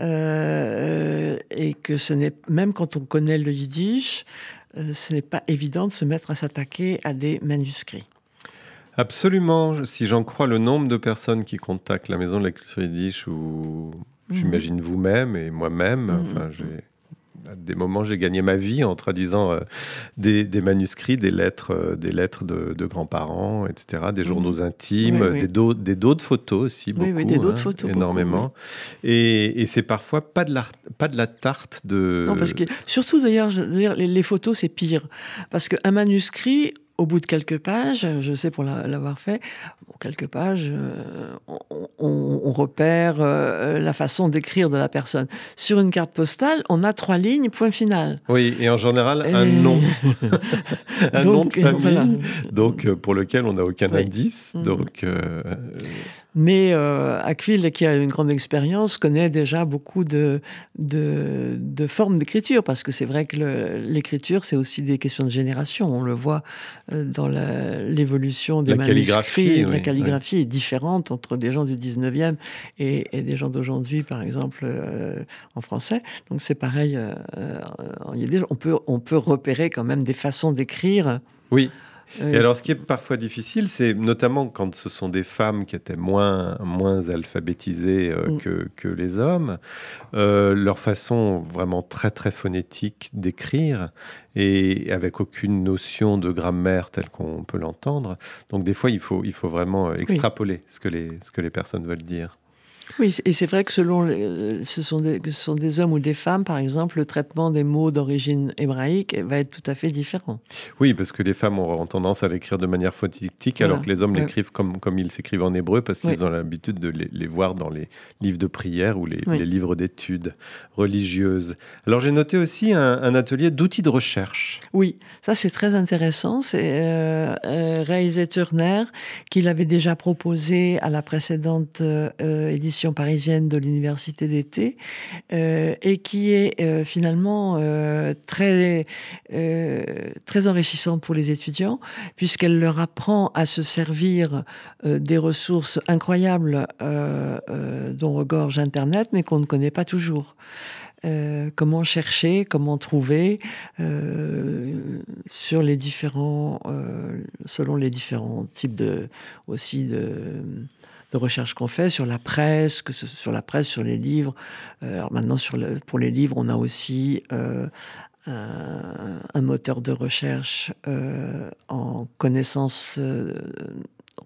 et que ce n'est même quand on connaît le yiddish, ce n'est pas évident de se mettre à s'attaquer à des manuscrits. Absolument. Si j'en crois le nombre de personnes qui contactent la Maison de la Culture Yiddish ou Mhm. J'imagine vous-même et moi-même. Mhm. Enfin, j'ai à des moments, j'ai gagné ma vie en traduisant euh, des, manuscrits, des lettres, euh, des lettres de, grands-parents, etc., des mhm. journaux intimes, des d'autres photos aussi, beaucoup, des hein, photos, énormément. et, c'est parfois pas de la, pas de la tarte de. Non, parce que surtout d'ailleurs, les, les photos c'est pire, parce qu'un manuscrit, au bout de quelques pages, je sais pour l'avoir fait, quelques pages, euh, on, repère euh, la façon d'écrire de la personne. Sur une carte postale, on a trois lignes, point final. Oui, et en général, un nom. un nom de euh, famille, donc, pour lequel on n'a aucun indice. Mm. Donc, mais euh, Aquil, qui a une grande expérience, connaît déjà beaucoup de, de, de formes d'écriture, parce que c'est vrai que l'écriture, c'est aussi des questions de génération. On le voit euh, dans l'évolution des la manuscrits. la calligraphie est différente entre des gens du 19e et, des gens d'aujourd'hui, par exemple, euh, en français. Donc c'est pareil, euh, on, peut, on peut repérer quand même des façons d'écrire. Oui. Et alors, ce qui est parfois difficile, c'est notamment quand ce sont des femmes qui étaient moins, alphabétisées euh, mm. que, les hommes, euh, leur façon vraiment très très phonétique d'écrire et avec aucune notion de grammaire telle qu'on peut l'entendre. Donc, des fois, il faut, vraiment euh, extrapoler ce que les personnes veulent dire. Oui, et c'est vrai que selon euh, ce, sont des, que ce sont des hommes ou des femmes, par exemple, le traitement des mots d'origine hébraïque va être tout à fait différent. Oui, parce que les femmes ont tendance à l'écrire de manière phonétique, alors que les hommes l'écrivent comme, comme ils s'écrivent en hébreu, parce qu'ils ont l'habitude de les, voir dans les livres de prière ou les, livres d'études religieuses. Alors j'ai noté aussi un, atelier d'outils de recherche. Oui, ça c'est très intéressant. C'est euh, euh, Turner qui l'avait déjà proposé à la précédente euh, édition parisienne de l'université d'été, euh, et qui est euh, finalement euh, très, très enrichissante pour les étudiants, puisqu'elle leur apprend à se servir des ressources incroyables dont regorge Internet, mais qu'on ne connaît pas toujours. comment chercher, comment trouver sur les différents, selon les différents types de aussi de de recherche qu'on fait sur la presse, que sur la presse, sur les livres. Euh, alors maintenant, sur le, pour les livres, on a aussi euh, un, moteur de recherche euh, en connaissance.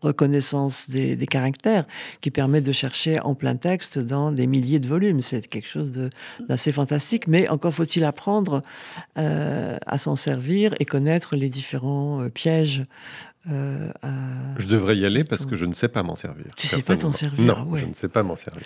reconnaissance des, caractères qui permet de chercher en plein texte dans des milliers de volumes. C'est quelque chose d'assez fantastique, mais encore faut-il apprendre à s'en servir et connaître les différents pièges euh, je devrais y aller parce que je ne sais pas m'en servir. Tu sais pas t'en servir Non, je ne sais pas m'en servir.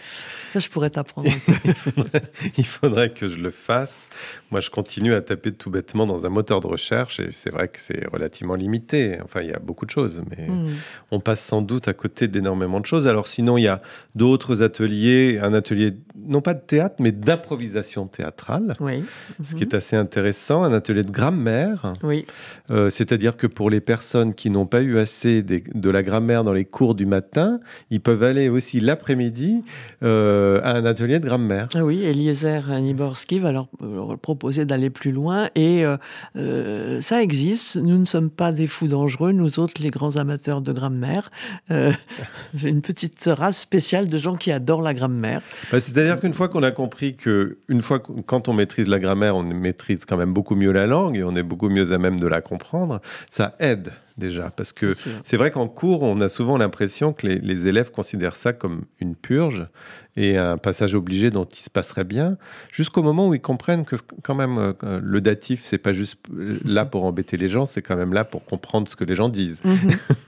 Ça, je pourrais t'apprendre. il, faudrait, que je le fasse. Moi, je continue à taper tout bêtement dans un moteur de recherche et c'est vrai que c'est relativement limité. Enfin, il y a beaucoup de choses, mais hmm. on passe sans doute à côté d'énormément de choses. Alors, sinon, il y a d'autres ateliers, un atelier non pas de théâtre, mais d'improvisation théâtrale, oui. ce qui mhm. est assez intéressant, un atelier de grammaire. Oui. Euh, c'est-à-dire que pour les personnes qui n'ont pas eu assez de la grammaire dans les cours du matin, ils peuvent aller aussi l'après-midi euh, à un atelier de grammaire. Ah oui, Eliezer Niborski va leur, proposer d'aller plus loin et euh, euh, ça existe. Nous ne sommes pas des fous dangereux, nous autres, les grands amateurs de grammaire. J'ai une petite race spéciale de gens qui adorent la grammaire. Bah, c'est-à-dire qu'une fois qu'on a compris que, une fois quand on maîtrise la grammaire, on maîtrise quand même beaucoup mieux la langue et on est beaucoup mieux à même de la comprendre, ça aide déjà. Parce que c'est vrai qu'en cours, on a souvent l'impression que les, élèves considèrent ça comme une purge et un passage obligé dont il se passerait bien, jusqu'au moment où ils comprennent que quand même euh, le datif, c'est pas juste là pour embêter les gens, c'est quand même là pour comprendre ce que les gens disent. Mhm.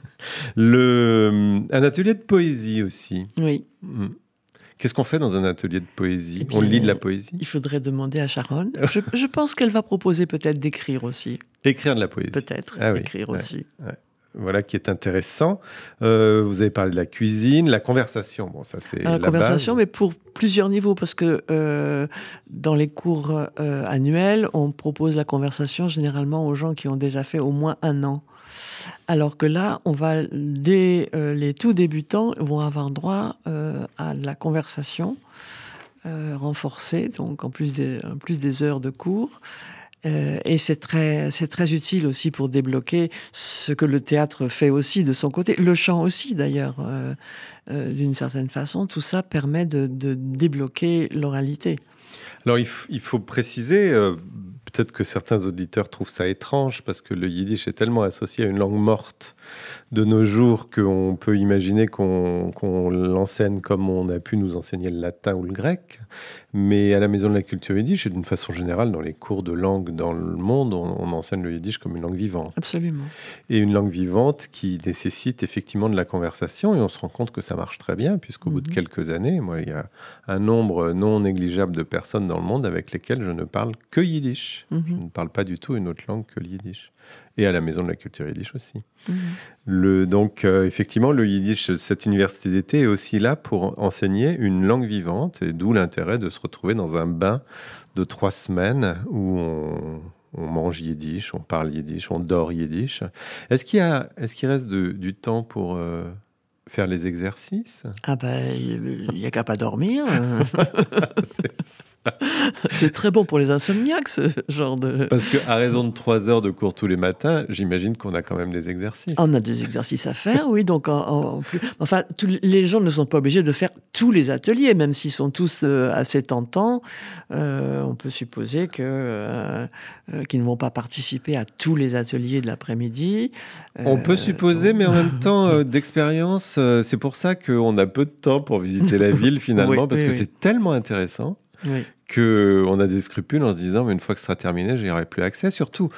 le, euh, un atelier de poésie aussi. Oui. Mm. Qu'est-ce qu'on fait dans un atelier de poésie eh On lit de la poésie Il faudrait demander à Sharon. Je, pense qu'elle va proposer peut-être d'écrire aussi. Écrire de la poésie. Peut-être, ah écrire aussi. Voilà qui est intéressant. Euh, vous avez parlé de la cuisine, la conversation. Bon, ça c'est la, euh, la conversation, mais pour plusieurs niveaux, parce que euh, dans les cours annuels, on propose la conversation généralement aux gens qui ont déjà fait au moins un an alors que là, on va, dès euh, les tout débutants vont avoir droit euh, à la conversation euh, renforcée, donc en plus, des, plus des heures de cours. et c'est très, c'est très utile aussi pour débloquer ce que le théâtre fait aussi de son côté, le chant aussi d'ailleurs, d'une certaine façon. Tout ça permet de, débloquer l'oralité. Alors il, il, faut préciser, peut-être que certains auditeurs trouvent ça étrange parce que le yiddish est tellement associé à une langue morte de nos jours qu'on peut imaginer qu'on l'enseigne comme on a pu nous enseigner le latin ou le grec. Mais à la Maison de la Culture Yiddish et d'une façon générale dans les cours de langue dans le monde, on, enseigne le yiddish comme une langue vivante. Absolument. Et une langue vivante qui nécessite effectivement de la conversation et on se rend compte que ça marche très bien puisqu'au bout de mhm. quelques années, moi, il y a un nombre non négligeable de personnes dans le monde avec lesquelles je ne parle que yiddish. Mhm. Je ne parle pas du tout une autre langue que le yiddish. Et à la Maison de la Culture yiddish aussi. Mhm. le, donc, euh, effectivement, le yiddish, cette université d'été est aussi là pour enseigner une langue vivante, et d'où l'intérêt de se retrouver dans un bain de trois semaines où on, mange yiddish, on parle yiddish, on dort yiddish. Est-ce qu'il est reste du temps pour euh, Faire les exercices Ah ben, il n'y a qu'à pas dormir. Hein. c'est très bon pour les insomniaques, ce genre de... Parce qu'à raison de trois heures de cours tous les matins, j'imagine qu'on a quand même des exercices. On a des exercices à faire, oui. Donc, en, Enfin, les gens ne sont pas obligés de faire tous les ateliers, même s'ils sont tous euh, assez tentants. Euh, on peut supposer euh, qu'ils ne vont pas participer à tous les ateliers de l'après-midi. on peut supposer, mais en même temps, d'expérience euh, c'est pour ça qu'on a peu de temps pour visiter la ville finalement, parce que c'est tellement intéressant qu'on a des scrupules en se disant, mais une fois que ce sera terminé, n'y aurai plus accès. Surtout,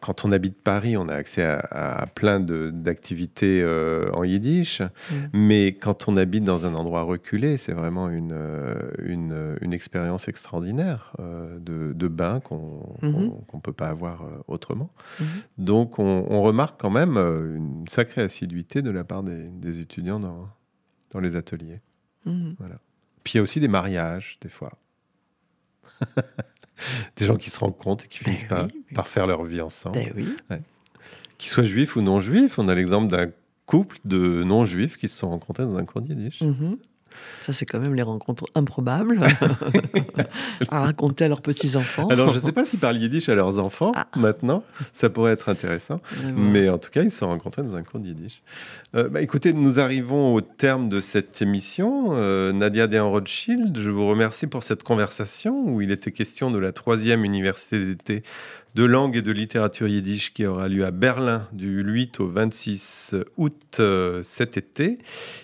quand on habite Paris, on a accès à, plein d'activités euh, en yiddish, mm. mais quand on habite dans un endroit reculé, c'est vraiment une, euh, euh, expérience extraordinaire de, de, bain qu'on mm-hmm. ne peut pas avoir autrement. Mm-hmm. Donc, on, remarque quand même une sacrée assiduité de la part des, étudiants dans, les ateliers. Mm-hmm. Puis il y a aussi des mariages, des fois. des gens qui se rencontrent et qui ben finissent ben par, faire leur vie ensemble. Ben Qu'ils soient juifs ou non juifs, on a l'exemple d'un couple de non juifs qui se sont rencontrés dans un cours d'Yiddish. Mm-hmm. Ça, c'est quand même les rencontres improbables à raconter à leurs petits-enfants. Alors, je ne sais pas s'ils parlent yiddish à leurs enfants ah. maintenant. Ça pourrait être intéressant. Mais en tout cas, ils se sont rencontrés dans un cours de yiddish. Euh, bah, écoutez, nous arrivons au terme de cette émission. Euh, Nadia Dehan-Rothschild, je vous remercie pour cette conversation où il était question de la troisième université d'été de langue et de littérature yiddish qui aura lieu à Berlin du 8 au 26 euh, août euh, cet été.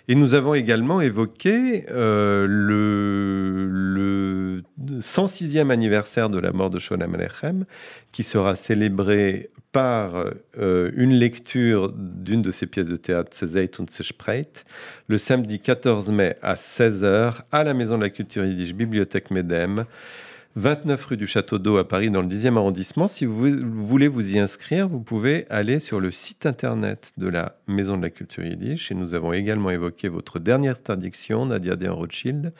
Et nous avons également évoqué euh, le, 106e anniversaire de la mort de Sholem Alechem qui sera célébré par une lecture d'une de ses pièces de théâtre, Sezeit und Spreit, le samedi 14 mai à 16h à la Maison de la Culture Yiddish, Bibliothèque Medem. 29 rue du Château d'Eau à Paris, dans le 10e arrondissement. Si vous voulez vous y inscrire, vous pouvez aller sur le site internet de la Maison de la Culture Yiddish. Et nous avons également évoqué votre dernière traduction, Nadia de Rothschild,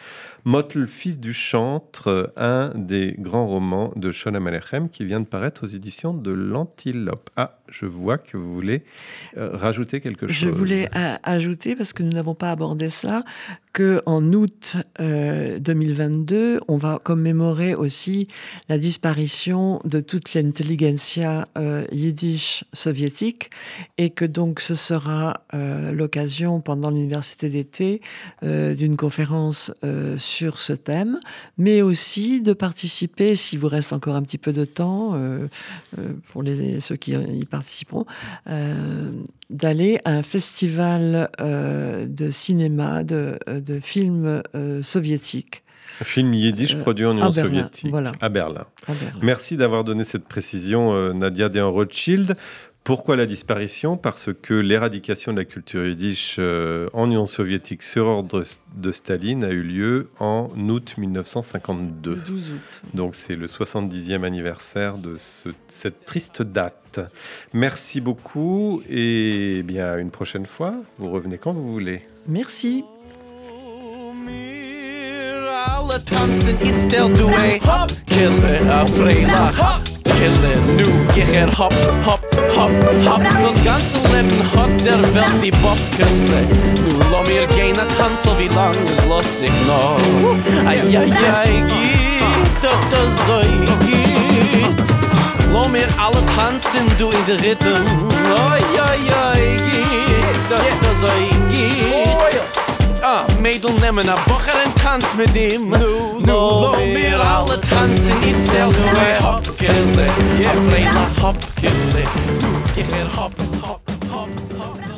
Motel, fils du chantre, un des grands romans de Shona Malechem qui vient de paraître aux éditions de l'Antilope. Ah, je vois que vous voulez euh, rajouter quelque chose. Je voulais euh, ajouter, parce que nous n'avons pas abordé ça, qu'en août 2022, euh, on va commémorer aussi la disparition de toute l'intelligentsia yiddish soviétique, et que donc ce sera l'occasion pendant l'université d'été d'une conférence sur ce thème, mais aussi de participer, s'il vous reste encore un petit peu de temps, pour les, ceux qui y participent, participeront, euh, d'aller à un festival euh, de cinéma, de, euh, films soviétiques. Un film yiddish produit en Union soviétique, à, Berlin. Merci d'avoir donné cette précision, Nadia Dean Rothschild. Pourquoi la disparition Parce que l'éradication de la culture yiddish euh, en Union soviétique sur ordre de Staline a eu lieu en août 1952. 12 août. Donc c'est le 70e anniversaire de cette triste date. Merci beaucoup et bien une prochaine fois. Vous revenez quand vous voulez. Merci. Ah. Kille, nu geh her hop, hop, hop, hop Das ganze Leben hat der Welt die Bob gekriegt Du lo mir gehen a tanz, so wie lang es los sich noch Ai, ai, ai, gib doch das so ein Gib Lo mir alle tanzen, du in der Rhythm Ai, ai, ai, gib doch das so ein ah Mädel nemmen a Bocher en Tanz mit dem Nu, nu, lo, mir alle tanzen Ich stell nur ein Hopkele Ja, Freyla Hopkele Du, geh her Hop, Hop, Hop, Hop, Hop